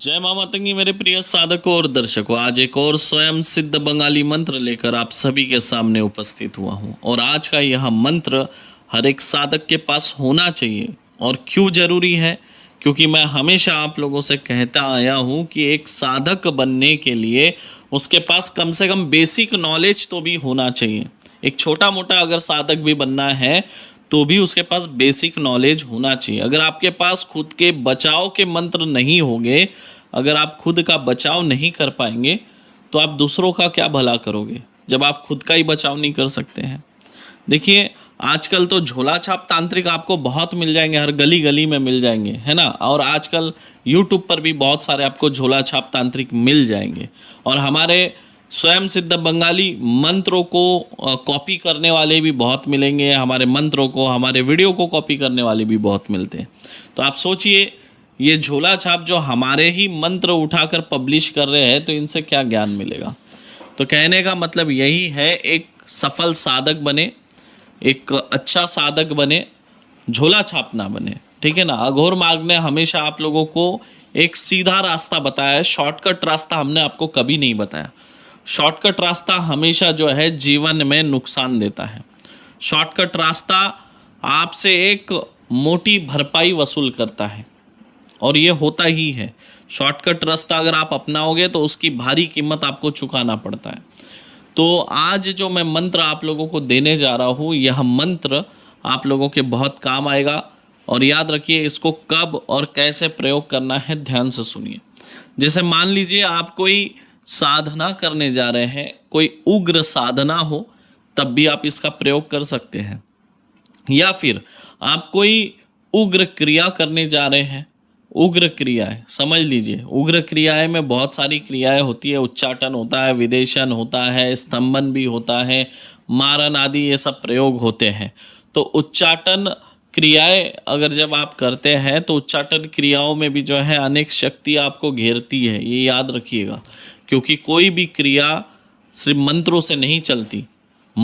जय मां मातंगी मेरे प्रिय साधकों और दर्शकों आज एक और स्वयं सिद्ध बंगाली मंत्र लेकर आप सभी के सामने उपस्थित हुआ हूं और आज का यह मंत्र हर एक साधक के पास होना चाहिए और क्यों जरूरी है क्योंकि मैं हमेशा आप लोगों से कहता आया हूं कि एक साधक बनने के लिए उसके पास कम से कम बेसिक नॉलेज तो भी होना चाहिए एक छोटा मोटा अगर साधक भी बनना है तो भी उसके पास बेसिक नॉलेज होना चाहिए अगर आपके पास खुद के बचाव के मंत्र नहीं होंगे अगर आप खुद का बचाव नहीं कर पाएंगे तो आप दूसरों का क्या भला करोगे जब आप खुद का ही बचाव नहीं कर सकते हैं देखिए आजकल तो झोला छाप तांत्रिक आपको बहुत मिल जाएंगे हर गली गली में मिल जाएंगे है ना और आजकल यूट्यूब पर भी बहुत सारे आपको झोला छाप तांत्रिक मिल जाएंगे और हमारे स्वयं सिद्ध बंगाली मंत्रों को कॉपी करने वाले भी बहुत मिलेंगे हमारे मंत्रों को हमारे वीडियो को कॉपी करने वाले भी बहुत मिलते हैं तो आप सोचिए ये झोला छाप जो हमारे ही मंत्र उठाकर पब्लिश कर रहे हैं तो इनसे क्या ज्ञान मिलेगा तो कहने का मतलब यही है एक सफल साधक बने एक अच्छा साधक बने झोला छाप ना बने ठीक है ना अघोर मार्ग ने हमेशा आप लोगों को एक सीधा रास्ता बताया है शॉर्टकट रास्ता हमने आपको कभी नहीं बताया शॉर्टकट रास्ता हमेशा जो है जीवन में नुकसान देता है शॉर्टकट रास्ता आपसे एक मोटी भरपाई वसूल करता है और ये होता ही है शॉर्टकट रास्ता अगर आप अपनाओगे तो उसकी भारी कीमत आपको चुकाना पड़ता है तो आज जो मैं मंत्र आप लोगों को देने जा रहा हूँ यह मंत्र आप लोगों के बहुत काम आएगा और याद रखिए इसको कब और कैसे प्रयोग करना है ध्यान से सुनिए जैसे मान लीजिए आप कोई साधना करने जा रहे हैं कोई उग्र साधना हो तब भी आप इसका प्रयोग कर सकते हैं या फिर आप कोई उग्र क्रिया करने जा रहे हैं उग्र क्रियाएं समझ लीजिए उग्र क्रियाएं में बहुत सारी क्रियाएं होती है उच्चाटन होता है विदेशन होता है स्तंभन भी होता है मारन आदि ये सब प्रयोग होते हैं तो उच्चाटन क्रियाएं अगर जब आप करते हैं तो उच्चाटन क्रियाओं में भी जो है अनेक शक्ति आपको घेरती है ये याद रखिएगा क्योंकि कोई भी क्रिया सिर्फ मंत्रों से नहीं चलती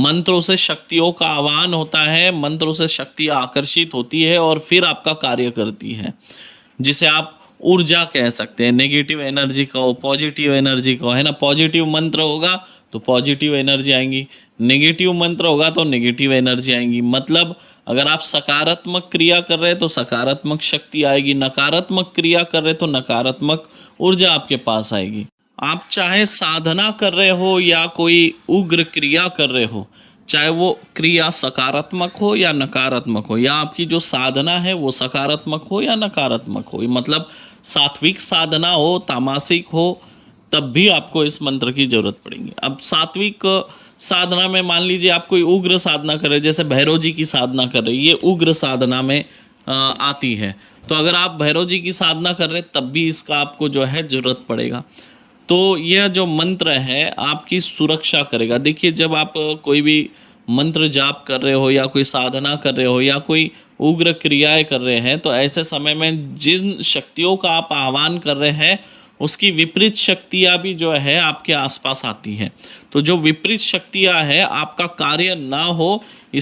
मंत्रों से शक्तियों का आह्वान होता है मंत्रों से शक्ति आकर्षित होती है और फिर आपका कार्य करती है जिसे आप ऊर्जा कह सकते हैं नेगेटिव एनर्जी को पॉजिटिव एनर्जी को है ना पॉजिटिव मंत्र होगा तो पॉजिटिव एनर्जी आएंगी नेगेटिव मंत्र होगा तो नेगेटिव एनर्जी आएंगी मतलब अगर आप सकारात्मक क्रिया कर रहे हैं तो सकारात्मक शक्ति आएगी नकारात्मक क्रिया कर रहे तो नकारात्मक ऊर्जा आपके पास आएगी आप चाहे साधना कर रहे हो या कोई उग्र क्रिया कर रहे हो चाहे वो क्रिया सकारात्मक हो या नकारात्मक हो या आपकी जो साधना है वो सकारात्मक हो या नकारात्मक हो मतलब सात्विक साधना हो तामासिक हो तब भी आपको इस मंत्र की ज़रूरत पड़ेगी अब सात्विक साधना में मान लीजिए आप कोई उग्र साधना कर रहे जैसे भैरव जी की साधना कर रहे ये उग्र साधना में आती है तो अगर आप भैरव जी की साधना कर रहे तब भी इसका आपको जो है ज़रूरत पड़ेगा तो यह जो मंत्र है आपकी सुरक्षा करेगा देखिए जब आप कोई भी मंत्र जाप कर रहे हो या कोई साधना कर रहे हो या कोई उग्र क्रियाएं कर रहे हैं तो ऐसे समय में जिन शक्तियों का आप आह्वान कर रहे हैं उसकी विपरीत शक्तियाँ भी जो है आपके आसपास आती हैं तो जो विपरीत शक्तियाँ है आपका कार्य ना हो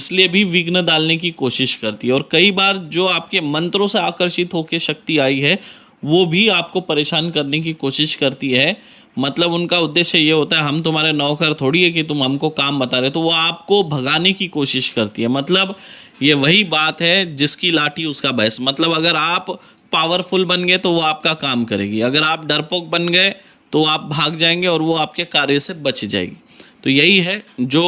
इसलिए भी विघ्न डालने की कोशिश करती है और कई बार जो आपके मंत्रों से आकर्षित होकर शक्ति आई है वो भी आपको परेशान करने की कोशिश करती है मतलब उनका उद्देश्य ये होता है हम तुम्हारे नौकर थोड़ी है कि तुम हमको काम बता रहे तो वो आपको भगाने की कोशिश करती है मतलब ये वही बात है जिसकी लाठी उसका बहस मतलब अगर आप पावरफुल बन गए तो वो आपका काम करेगी अगर आप डरपोक बन गए तो आप भाग जाएंगे और वो आपके कार्य से बच जाएगी तो यही है जो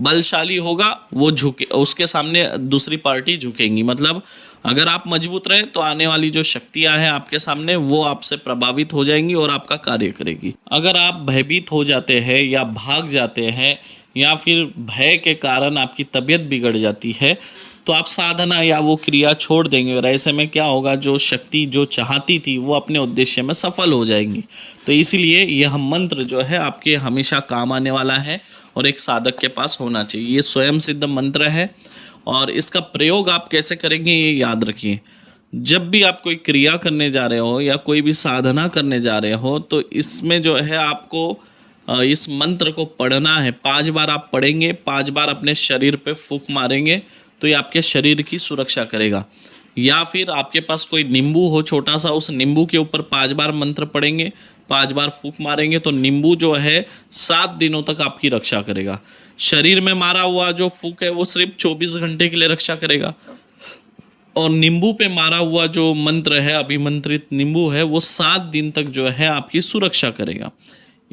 बलशाली होगा वो झुके उसके सामने दूसरी पार्टी झुकेंगी मतलब अगर आप मजबूत रहे तो आने वाली जो शक्तियां हैं आपके सामने वो आपसे प्रभावित हो जाएंगी और आपका कार्य करेगी अगर आप भयभीत हो जाते हैं या भाग जाते हैं या फिर भय के कारण आपकी तबीयत बिगड़ जाती है तो आप साधना या वो क्रिया छोड़ देंगे और ऐसे में क्या होगा जो शक्ति जो चाहती थी वो अपने उद्देश्य में सफल हो जाएंगी तो इसीलिए यह मंत्र जो है आपके हमेशा काम आने वाला है और एक साधक के पास होना चाहिए ये स्वयं सिद्ध मंत्र है और इसका प्रयोग आप कैसे करेंगे ये याद रखिए जब भी आप कोई क्रिया करने जा रहे हो या कोई भी साधना करने जा रहे हो तो इसमें जो है आपको इस मंत्र को पढ़ना है पांच बार आप पढ़ेंगे पांच बार अपने शरीर पे फूक मारेंगे तो ये आपके शरीर की सुरक्षा करेगा या फिर आपके पास कोई नींबू हो छोटा सा उस नींबू के ऊपर पांच बार मंत्र पढ़ेंगे पांच बार फूक मारेंगे तो नींबू जो है सात दिनों तक आपकी रक्षा करेगा शरीर में मारा हुआ जो फूक है वो सिर्फ 24 घंटे के लिए रक्षा करेगा और नींबू पे मारा हुआ जो मंत्र है अभिमंत्रित नींबू है वो सात दिन तक जो है आपकी सुरक्षा करेगा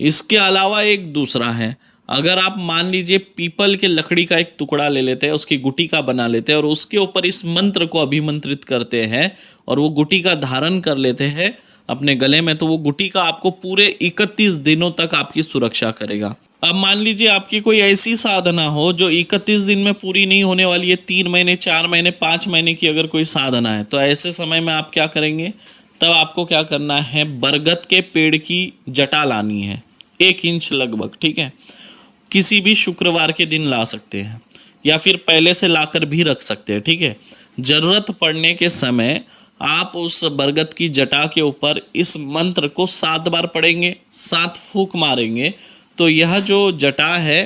इसके अलावा एक दूसरा है अगर आप मान लीजिए पीपल के लकड़ी का एक टुकड़ा ले लेते हैं उसकी गुटी का बना लेते हैं और उसके ऊपर इस मंत्र को अभिमंत्रित करते हैं और वो गुटी का धारण कर लेते हैं अपने गले में तो वो गुटी का आपको पूरे इकतीस दिनों तक आपकी सुरक्षा करेगा अब मान लीजिए आपकी कोई ऐसी साधना हो जो 31 दिन में पूरी नहीं होने वाली है तीन महीने चार महीने पांच महीने की अगर कोई साधना है तो ऐसे समय में आप क्या करेंगे तब आपको क्या करना है बरगद के पेड़ की जटा लानी है एक इंच लगभग ठीक है किसी भी शुक्रवार के दिन ला सकते हैं या फिर पहले से लाकर भी रख सकते हैं ठीक है ज़रूरत पड़ने के समय आप उस बरगद की जटा के ऊपर इस मंत्र को सात बार पढ़ेंगे सात फूक मारेंगे तो यह जो जटा है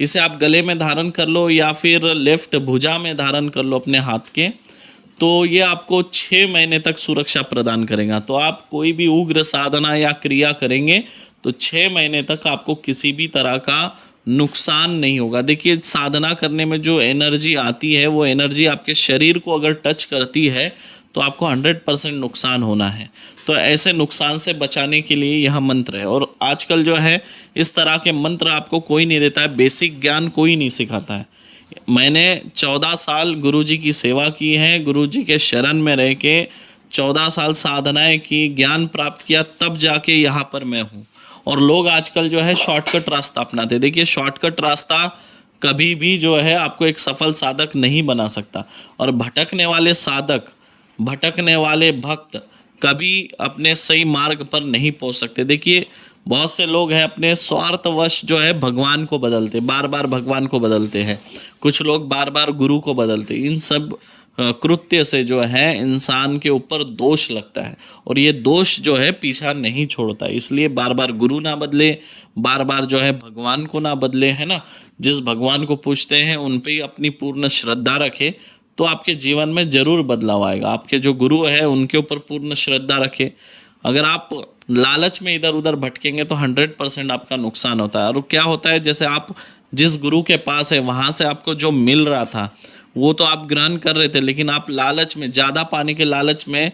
इसे आप गले में धारण कर लो या फिर लेफ्ट भुजा में धारण कर लो अपने हाथ के तो ये आपको छः महीने तक सुरक्षा प्रदान करेगा तो आप कोई भी उग्र साधना या क्रिया करेंगे तो छः महीने तक आपको किसी भी तरह का नुकसान नहीं होगा देखिए साधना करने में जो एनर्जी आती है वो एनर्जी आपके शरीर को अगर टच करती है तो आपको हंड्रेड परसेंट नुकसान होना है तो ऐसे नुकसान से बचाने के लिए यह मंत्र है और आजकल जो है इस तरह के मंत्र आपको कोई नहीं देता है बेसिक ज्ञान कोई नहीं सिखाता है मैंने चौदह साल गुरुजी की सेवा की है गुरुजी के शरण में रह के चौदह साल साधनाएं की ज्ञान प्राप्त किया तब जाके यहाँ पर मैं हूँ और लोग आजकल जो है शॉर्टकट रास्ता अपनाते देखिए शॉर्टकट रास्ता कभी भी जो है आपको एक सफल साधक नहीं बना सकता और भटकने वाले साधक भटकने वाले भक्त कभी अपने सही मार्ग पर नहीं पहुंच सकते देखिए बहुत से लोग हैं अपने स्वार्थवश जो है भगवान को बदलते बार बार भगवान को बदलते हैं कुछ लोग बार बार गुरु को बदलते इन सब कृत्य से जो है इंसान के ऊपर दोष लगता है और ये दोष जो है पीछा नहीं छोड़ता इसलिए बार बार गुरु ना बदले बार बार जो है भगवान को ना बदले है ना जिस भगवान को पूछते हैं उन पर ही अपनी पूर्ण श्रद्धा रखे तो आपके जीवन में ज़रूर बदलाव आएगा आपके जो गुरु है उनके ऊपर पूर्ण श्रद्धा रखे अगर आप लालच में इधर उधर भटकेंगे तो हंड्रेड परसेंट आपका नुकसान होता है और क्या होता है जैसे आप जिस गुरु के पास है वहाँ से आपको जो मिल रहा था वो तो आप ग्रहण कर रहे थे लेकिन आप लालच में ज़्यादा पाने के लालच में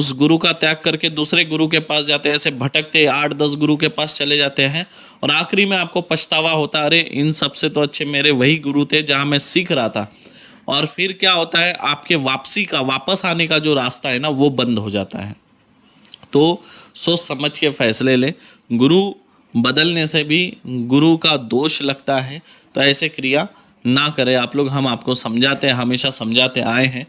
उस गुरु का त्याग करके दूसरे गुरु के पास जाते हैं ऐसे भटकते आठ दस गुरु के पास चले जाते हैं और आखिरी में आपको पछतावा होता अरे इन सबसे तो अच्छे मेरे वही गुरु थे जहाँ मैं सीख रहा था और फिर क्या होता है आपके वापसी का वापस आने का जो रास्ता है ना वो बंद हो जाता है तो सोच समझ के फैसले लें गुरु बदलने से भी गुरु का दोष लगता है तो ऐसे क्रिया ना करें आप लोग हम आपको समझाते हैं हमेशा समझाते आए हैं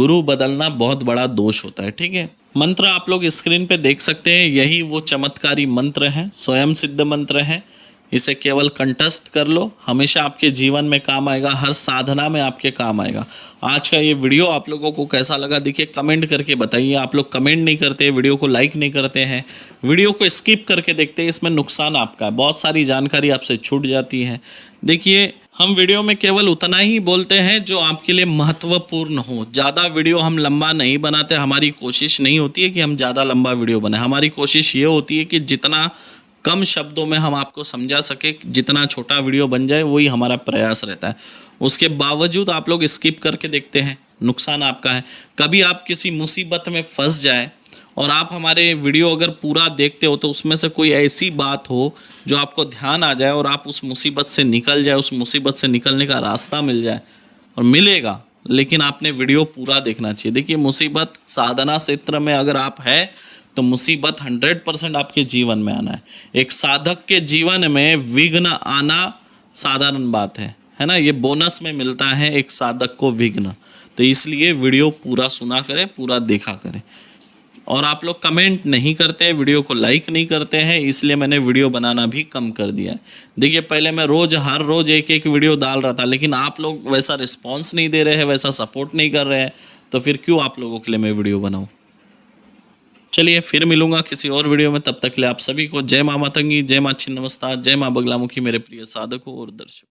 गुरु बदलना बहुत बड़ा दोष होता है ठीक है मंत्र आप लोग स्क्रीन पे देख सकते हैं यही वो चमत्कारी मंत्र हैं स्वयं सिद्ध मंत्र हैं इसे केवल कंटस्थ कर लो हमेशा आपके जीवन में काम आएगा हर साधना में आपके काम आएगा आज का ये वीडियो आप लोगों को कैसा लगा देखिए कमेंट करके बताइए आप लोग कमेंट नहीं करते वीडियो को लाइक नहीं करते हैं वीडियो को स्किप करके देखते हैं इसमें नुकसान आपका है बहुत सारी जानकारी आपसे छूट जाती है देखिए हम वीडियो में केवल उतना ही बोलते हैं जो आपके लिए महत्वपूर्ण हो ज़्यादा वीडियो हम लंबा नहीं बनाते हमारी कोशिश नहीं होती है कि हम ज़्यादा लंबा वीडियो बनाएं हमारी कोशिश ये होती है कि जितना कम शब्दों में हम आपको समझा सके जितना छोटा वीडियो बन जाए वही हमारा प्रयास रहता है उसके बावजूद आप लोग स्किप करके देखते हैं नुकसान आपका है कभी आप किसी मुसीबत में फंस जाए और आप हमारे वीडियो अगर पूरा देखते हो तो उसमें से कोई ऐसी बात हो जो आपको ध्यान आ जाए और आप उस मुसीबत से निकल जाए उस मुसीबत से निकलने का रास्ता मिल जाए और मिलेगा लेकिन आपने वीडियो पूरा देखना चाहिए देखिए मुसीबत साधना क्षेत्र में अगर आप है तो मुसीबत हंड्रेड परसेंट आपके जीवन में आना है एक साधक के जीवन में विघ्न आना साधारण बात है है ना ये बोनस में मिलता है एक साधक को विघ्न तो इसलिए वीडियो पूरा सुना करें पूरा देखा करें और आप लोग कमेंट नहीं करते वीडियो को लाइक नहीं करते हैं इसलिए मैंने वीडियो बनाना भी कम कर दिया है देखिए पहले मैं रोज़ हर रोज़ एक एक वीडियो डाल रहा था लेकिन आप लोग वैसा रिस्पॉन्स नहीं दे रहे हैं वैसा सपोर्ट नहीं कर रहे हैं तो फिर क्यों आप लोगों के लिए मैं वीडियो बनाऊँ चलिए फिर मिलूंगा किसी और वीडियो में तब तक के लिए आप सभी को जय माँ मातंगी जय माँ छिन्नमस्ता जय माँ बगलामुखी मेरे प्रिय साधकों और दर्शकों